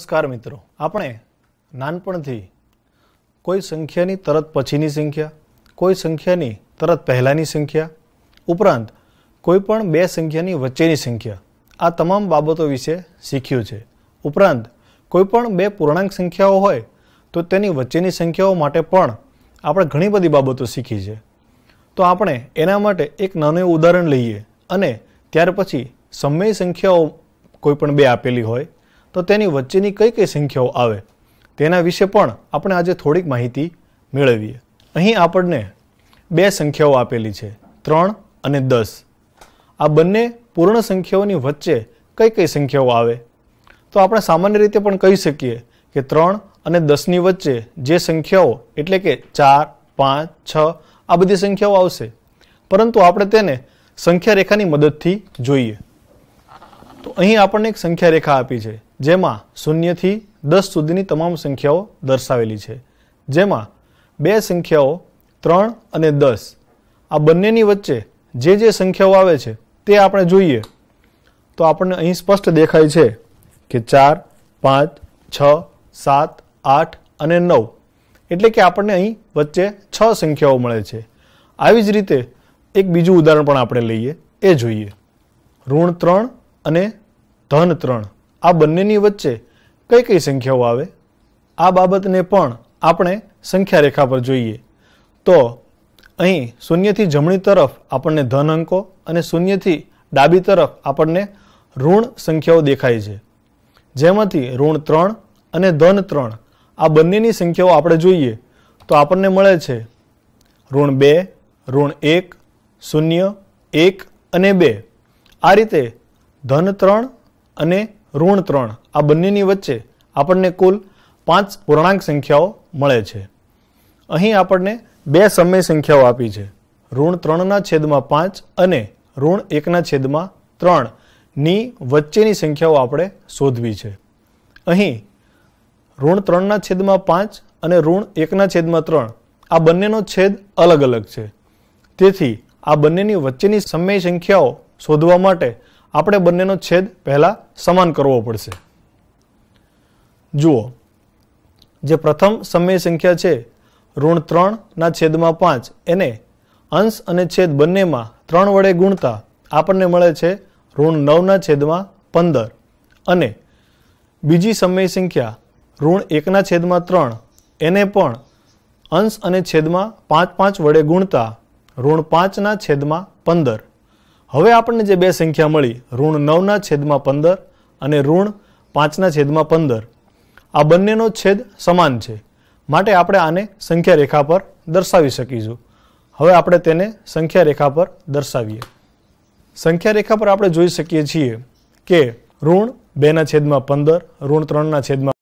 નમસ્કાર મિત્રો આપણે નાનપણથી કોઈ સંખ્યાની તરત પછીની સંખ્યા કોઈ સંખ્યાની તરત પહેલાંની સંખ્યા ઉપરાંત કોઈ પણ બે સંખ્યાની વચ્ચેની સંખ્યા આ તમામ બાબતો વિશે શીખ્યું છે ઉપરાંત કોઈ પણ બે પૂર્ણાંક સંખ્યાઓ હોય તો તેની વચ્ચેની સંખ્યાઓ માટે પણ આપણે ઘણી બધી બાબતો શીખી છે તો આપણે એના માટે એક નાનું ઉદાહરણ લઈએ અને ત્યાર પછી સમય સંખ્યાઓ કોઈ પણ બે આપેલી હોય તો તેની વચ્ચેની કઈ કઈ સંખ્યાઓ આવે તેના વિશે પણ આપણે આજે થોડીક માહિતી મેળવીએ અહીં આપણને બે સંખ્યાઓ આપેલી છે ત્રણ અને દસ આ બંને પૂર્ણ સંખ્યાઓની વચ્ચે કઈ કઈ સંખ્યાઓ આવે તો આપણે સામાન્ય રીતે પણ કહી શકીએ કે ત્રણ અને દસની વચ્ચે જે સંખ્યાઓ એટલે કે ચાર પાંચ છ આ બધી સંખ્યાઓ આવશે પરંતુ આપણે તેને સંખ્યા રેખાની મદદથી જોઈએ તો અહીં આપણને એક સંખ્યા રેખા આપી છે જેમાં શૂન્યથી દસ સુધીની તમામ સંખ્યાઓ દર્શાવેલી છે જેમાં બે સંખ્યાઓ ત્રણ અને દસ આ બંનેની વચ્ચે જે જે સંખ્યાઓ આવે છે તે આપણે જોઈએ તો આપણને અહીં સ્પષ્ટ દેખાય છે કે ચાર પાંચ છ સાત આઠ અને નવ એટલે કે આપણને અહીં વચ્ચે છ સંખ્યાઓ મળે છે આવી જ રીતે એક બીજું ઉદાહરણ પણ આપણે લઈએ એ જોઈએ ઋણ ત્રણ અને ધન ત્રણ આ બંનેની વચ્ચે કઈ કઈ સંખ્યાઓ આવે આ બાબતને પણ આપણે સંખ્યા રેખા પર જોઈએ તો અહીં શૂન્યથી જમણી તરફ આપણને ધન અંકો અને શૂન્યથી ડાબી તરફ આપણને ઋણ સંખ્યાઓ દેખાય છે જેમાંથી ઋણ ત્રણ અને ધન ત્રણ આ બંનેની સંખ્યાઓ આપણે જોઈએ તો આપણને મળે છે ઋણ બે ઋણ એક શૂન્ય એક અને બે આ રીતે ધન ત્રણ અને ઋણ ત્રણ આ બંનેની વચ્ચે આપણને કુલ પાંચ પૂર્ણાંક સંખ્યાઓ મળે છે અહીં આપણને બે સમય સંખ્યાઓ આપી છે ઋણ ત્રણના છેદમાં પાંચ અને ઋણ એકના છેદમાં ત્રણની વચ્ચેની સંખ્યાઓ આપણે શોધવી છે અહીં ઋણ ત્રણના છેદમાં પાંચ અને ઋણ એકના છેદમાં ત્રણ આ બંનેનો છેદ અલગ અલગ છે તેથી આ બંનેની વચ્ચેની સમય સંખ્યાઓ શોધવા માટે આપણે બંનેનો છેદ પહેલાં સમાન કરવો પડશે જુઓ જે પ્રથમ સમય સંખ્યા છે ઋણ ત્રણના છેદમાં પાંચ એને અંશ અને છેદ બંનેમાં ત્રણ વડે ગુણતા આપણને મળે છે ઋણ નવના છેદમાં પંદર અને બીજી સમય સંખ્યા ઋણ એકના છેદમાં ત્રણ એને પણ અંશ અને છેદમાં પાંચ પાંચ વડે ગુણતા ઋણ પાંચના છેદમાં પંદર હવે આપણને જે બે સંખ્યા મળી ઋણ નવના છેદમાં પંદર અને ઋણ પાંચના છેદમાં પંદર આ બંનેનો છેદ સમાન છે માટે આપણે આને સંખ્યા રેખા પર દર્શાવી શકીશું હવે આપણે તેને સંખ્યા રેખા પર દર્શાવીએ સંખ્યા રેખા પર આપણે જોઈ શકીએ છીએ કે ઋણ બેના છેદમાં પંદર ઋણ ત્રણના છેદમાં